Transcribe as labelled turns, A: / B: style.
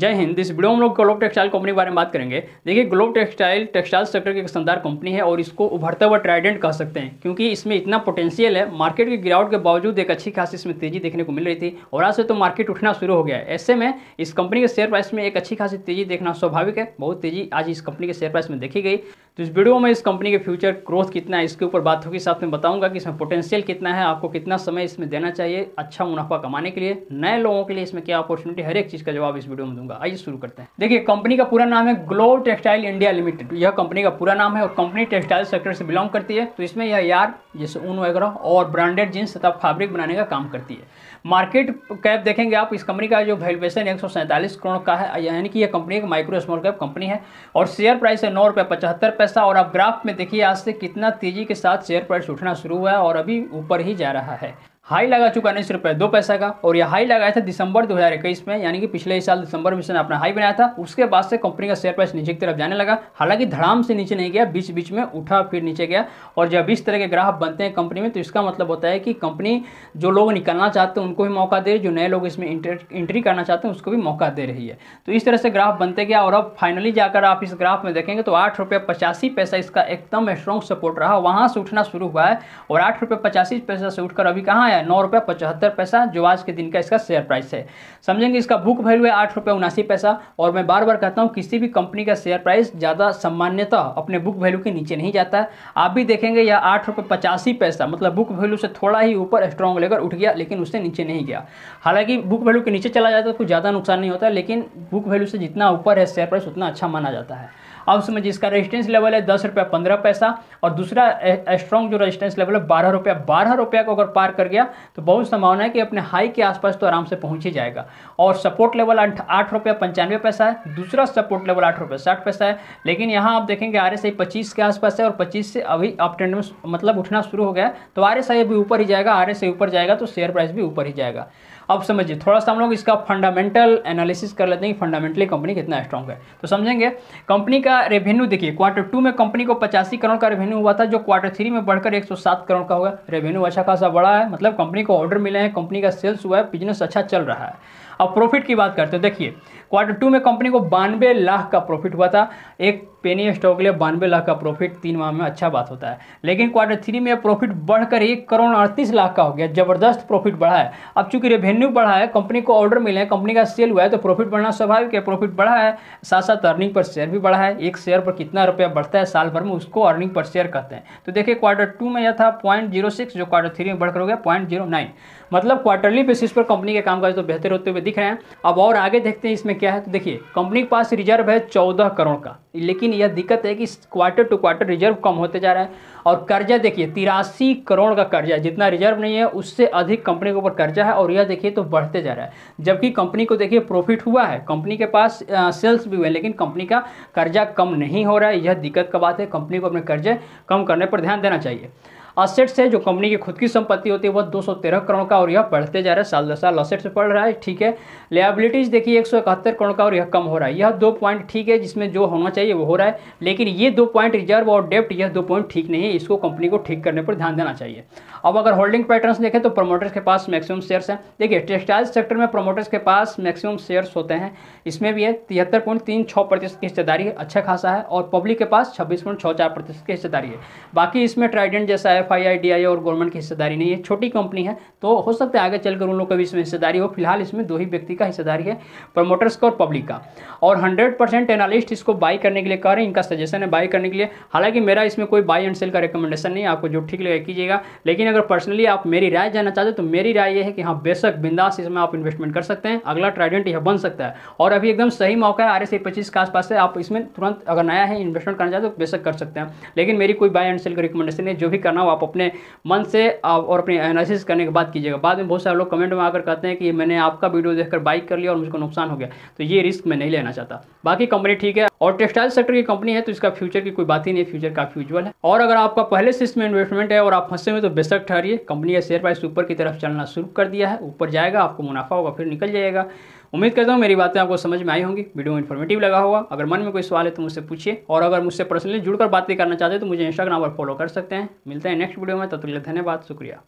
A: जय हिंद इस वीडियो में लोग ग्लोब टेक्सटाइल कंपनी के बारे में बात करेंगे देखिए ग्लोब टेक्सटाइल टेक्सटाइल सेक्टर की एक शानदार कंपनी है और इसको उभरता हुआ ट्राइडेंट कह सकते हैं क्योंकि इसमें इतना पोटेंशियल है मार्केट की गिरावट के बावजूद एक अच्छी खासी इसमें तेजी देखने को मिल रही थी और आज से तो मार्केट उठना शुरू हो गया है ऐसे में इस कंपनी के शेयर प्राइस में एक अच्छी खासी तेजी देखना स्वाभाविक है बहुत तेजी आज इस कंपनी के शेयर प्राइस में देखी गई तो इस वीडियो में इस कंपनी के फ्यूचर ग्रोथ कितना है इसके ऊपर बात होगी साथ में बताऊंगा कि इसमें पोटेंशियल कितना है आपको कितना समय इसमें देना चाहिए अच्छा मुनाफा कमाने के लिए नए लोगों के लिए इसमें क्या अपॉर्चुनिटी हर एक चीज़ का जवाब इस वीडियो में दूंगा आइए शुरू करते हैं देखिए कंपनी का पूरा नाम है ग्लो टेक्सटाइल इंडिया लिमिटेड यह कंपनी का पूरा नाम है और कंपनी टेक्सटाइल सेक्टर से बिलोंग करती है तो इसमें यह यार जैसे ऊन वगैरह और ब्रांडेड जीन्स तथा फैब्रिक बनाने का काम करती है मार्केट कैप देखेंगे आप इस कंपनी का जो वैल्यूएशन एक करोड़ का है यानी कि यह कंपनी एक माइक्रो स्मॉल कैप कंपनी है और शेयर प्राइस है नौ रुपये पचहत्तर शेयर्स था और अब ग्राफ में देखिए आज से कितना तेज़ी के साथ शेयर प्राइस उठना शुरू हुआ है और अभी ऊपर ही जा रहा है हाई लगा चुका है उन्नीस रुपये दो पैसा का और ये हाई लगाया था दिसंबर 2021 में यानी कि पिछले ही साल दिसंबर में इसने अपना हाई बनाया था उसके बाद से कंपनी का शेयर प्राइस नीचे की तरफ जाने लगा हालांकि धड़ाम से नीचे नहीं गया बीच बीच में उठा फिर नीचे गया और जब इस तरह के ग्राहक बनते हैं कंपनी में तो इसका मतलब होता है कि कंपनी जो लोग निकलना चाहते हैं उनको भी मौका दे रही जो नए लोग इसमें एंट्री करना चाहते हैं उसको भी मौका दे रही है तो इस तरह से ग्राफ बनते गया और अब फाइनली जाकर आप इस ग्राफ में देखेंगे तो आठ रुपये पचासी पैसा इसका एकदम स्ट्रॉन्ग सपोर्ट रहा वहाँ से उठना शुरू हुआ है और आठ रुपये पचासी पैसा से उठकर अभी कहाँ आया है नौ रुपये पचहत्तर पैसा जो आज के दिन का इसका शेयर प्राइस है समझेंगे इसका बुक वैल्यू है आठ रुपये उनासी पैसा और मैं बार बार कहता हूँ किसी भी कंपनी का शेयर प्राइस ज़्यादा सामान्यतः अपने बुक वैल्यू के नीचे नहीं जाता आप भी देखेंगे यह आठ रुपये पचासी पैसा मतलब बुक वैल्यू से थोड़ा ही ऊपर स्ट्रॉन्ग लेकर उठ गया लेकिन उससे नीचे नहीं गया हालांकि बुक वैल्यू के नीचे चला जाता है तो कुछ ज़्यादा नुकसान नहीं होता लेकिन बुक वैल्यू से जितना ऊपर है शेयर प्राइस उतना अच्छा माना जाता है अब समझिए इसका रेजिस्टेंस लेवल है दस रुपया पंद्रह पैसा और दूसरा स्ट्रॉन्ग जो रेजिस्टेंस लेवल है बारह रुपया बारह रुपया को अगर पार कर गया तो बहुत संभावना है कि अपने हाई के आसपास तो आराम से पहुंच ही जाएगा और सपोर्ट लेवल आठ रुपया पंचानवे पैसा है दूसरा सपोर्ट लेवल आठ रुपया साठ पैसा है लेकिन यहाँ आप देखेंगे आर एस आई पच्चीस के आसपास है और पच्चीस से अभी अप ट्रेंड में मतलब उठना शुरू हो गया तो आर एस आई अभी ऊपर ही जाएगा आर एस आई ऊपर जाएगा तो शेयर प्राइस भी ऊपर ही जाएगा अब समझिए थोड़ा सा हम लोग इसका फंडामेंटल एनालिसिस कर लेते हैं कि फंडामेंटली कंपनी कितना स्ट्रॉन्ग है तो समझेंगे कंपनी का रेवेन्यू देखिए क्वार्टर टू में कंपनी को पचासी करोड़ का रेवेन्यू हुआ था जो क्वार्टर थ्री में बढ़कर एक करोड़ का होगा रेवेन्यू अच्छा खासा बड़ा है मतलब कंपनी को ऑर्डर मिले हैं कंपनी का सेल्स हुआ है बिजनेस अच्छा चल रहा है अब प्रॉफिट की बात करते हैं देखिए क्वार्टर टू में कंपनी को बानवे लाख का प्रॉफिट हुआ था एक पेनी स्टॉक के लिए बानवे लाख का प्रॉफिट तीन माह में अच्छा बात होता है लेकिन क्वार्टर थ्री में प्रॉफिट बढ़कर एक करोड़ अड़तीस लाख का हो गया जबरदस्त प्रॉफिट बढ़ा है अब चूंकि रेवेन्यू बढ़ा है कंपनी को ऑर्डर मिले हैं कंपनी का सेल हुआ है तो प्रॉफिट बढ़ना स्वाभाविक है प्रॉफिट बढ़ा है साथ साथ अर्निंग पर शेयर भी बढ़ा है एक शेयर पर कितना रुपया बढ़ता है साल भर में उसको अर्निंग पर शेयर कहते हैं तो देखिए क्वार्टर टू में यह था पॉइंट जीरो सिक्स जो क्वार्टर थ्री में बढ़कर हो गया पॉइंट जीरो नाइन मतलब क्वार्टरली बेसिस पर कंपनी के कामकाज तो बेहतर होते हुए दिख रहे हैं अब और आगे देखते हैं इसमें क्या है तो देखिए कंपनी के पास रिजर्व है चौदह करोड़ का लेकिन लेकिन यह दिक्कत है कि क्वार्टर टू क्वार्टर रिजर्व कम होते जा रहा है और कर्जा देखिए तिरासी करोड़ का कर्जा जितना रिजर्व नहीं है उससे अधिक कंपनी के ऊपर कर्जा है और यह देखिए तो बढ़ते जा रहा है जबकि कंपनी को देखिए प्रॉफिट हुआ है कंपनी के पास सेल्स भी हुए लेकिन कंपनी का कर्जा कम नहीं हो रहा है यह दिक्कत का बात है कंपनी को अपने कर्जे कम करने पर ध्यान देना चाहिए असेट्स है जो कंपनी की खुद की संपत्ति होती है वह दो करोड़ का और यह बढ़ते जा रहा है साल दर साल असेट्स पड़ रहा है ठीक है लेबिलिटीज देखिए एक करोड़ का और यह कम हो रहा है यह दो पॉइंट ठीक है जिसमें जो होना चाहिए वो हो रहा है लेकिन ये दो पॉइंट रिजर्व और डेप्ट यह दो पॉइंट ठीक नहीं है इसको कंपनी को ठीक करने पर ध्यान देना चाहिए अब अगर होल्डिंग पैटर्न्स देखें तो प्रमोटर्स के पास मैक्सिमम शेयर्स हैं देखिए टेक्सटाइल सेक्टर में प्रमोटर्स के पास मैक्सिमम शेयर्स होते हैं इसमें भी है तिहत्तर पॉइंट तीन छः प्रतिशत की हिस्सेदारी अच्छा खासा है और पब्लिक के पास छब्बीस पॉइंट छः चार प्रतिशत की हिस्सेदारी है बाकी इसमें ट्राइडेंट जैसा है एफ और गवर्नमेंट की हिस्सेदारी नहीं है छोटी कंपनी है तो हो सकता है आगे चलकर उन लोग का भी इसमें हिस्सेदारी हो फिलहाल इसमें दो ही व्यक्ति का हिस्सेदारी है प्रमोटर्स का और पब्लिक का और हंड्रेड परसेंट एनालिस्ट इसको बाई करने के लिए कह रहे हैं इनका सजेशन है बाई करने के लिए हालांकि मेरा इसमें कोई बाई एंड सेल का रिकमेंडेशन नहीं आपको जो ठीक लगेगा कीजिएगा लेकिन अगर पर्सनली आप मेरी राय जानना चाहते हो तो मेरी राय यह है कि हाँ बेशक बिंदास इसमें आप इन्वेस्टमेंट कर सकते हैं अगला ट्राइडेंट यह बन सकता है और अभी एकदम सही मौका है आर एस पच्चीस के आसपास से आप इसमें तुरंत अगर नया है इन्वेस्टमेंट करना चाहते हो तो बेशक कर सकते हैं लेकिन मेरी कोई बाय एंड सेल का रिकमेंडेशन है जो भी करना हो आप आप अपने मन से और अपनी एनालिसिस करने के बाद कीजिएगा बाद में बहुत सारे लोग कमेंट में आकर कहते हैं कि मैंने आपका वीडियो देखकर बाइक कर लिया और मुझको नुकसान हो गया तो ये रिस्क मैं नहीं लेना चाहता बाकी कंपनी ठीक है और टेक्सटाइल सेक्टर की कंपनी है तो इसका फ्यूचर की कोई बात ही नहीं फ्यूचर काफी उज्जवल है और अगर आपका पहले से इसमें इन्वेस्टमेंट है और आप फंसे हुए तो बेशक ठहरिए कंपनी का शेयर प्राइस ऊपर की तरफ चलना शुरू कर दिया है ऊपर जाएगा आपको मुनाफा होगा फिर निकल जाएगा उम्मीद करता हूँ मेरी बातें आपको समझ में आई होंगी वीडियो इन्फॉर्मेटिव लगा होगा अगर मन में कोई सवाल है तो मुझसे पूछिए और अगर मुझसे पर्सनली जुड़कर बातें करना चाहते हैं तो मुझे इंस्टाग्राम पर फॉलो कर सकते हैं मिलते हैं नेक्स्ट वीडियो में तब तो तक धन्यवाद शुक्रिया